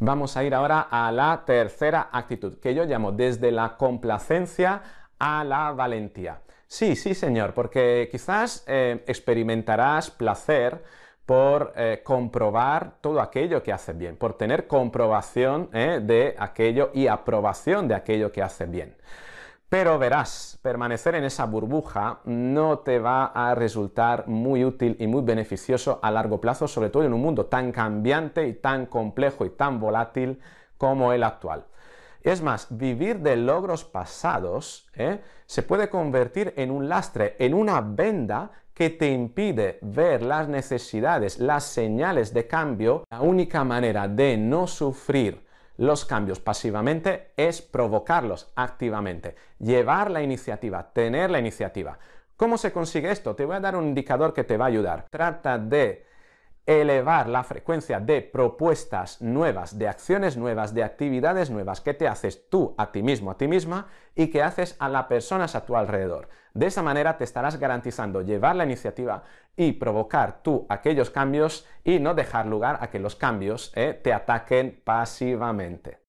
vamos a ir ahora a la tercera actitud, que yo llamo desde la complacencia a la valentía. Sí, sí, señor, porque quizás eh, experimentarás placer por eh, comprobar todo aquello que hace bien, por tener comprobación eh, de aquello y aprobación de aquello que hace bien. Pero verás, permanecer en esa burbuja no te va a resultar muy útil y muy beneficioso a largo plazo, sobre todo en un mundo tan cambiante y tan complejo y tan volátil como el actual. Es más, vivir de logros pasados ¿eh? se puede convertir en un lastre, en una venda que te impide ver las necesidades, las señales de cambio. La única manera de no sufrir los cambios pasivamente es provocarlos activamente, llevar la iniciativa, tener la iniciativa. ¿Cómo se consigue esto? Te voy a dar un indicador que te va a ayudar. Trata de elevar la frecuencia de propuestas nuevas, de acciones nuevas, de actividades nuevas que te haces tú a ti mismo, a ti misma y que haces a las personas a tu alrededor. De esa manera te estarás garantizando llevar la iniciativa y provocar tú aquellos cambios y no dejar lugar a que los cambios eh, te ataquen pasivamente.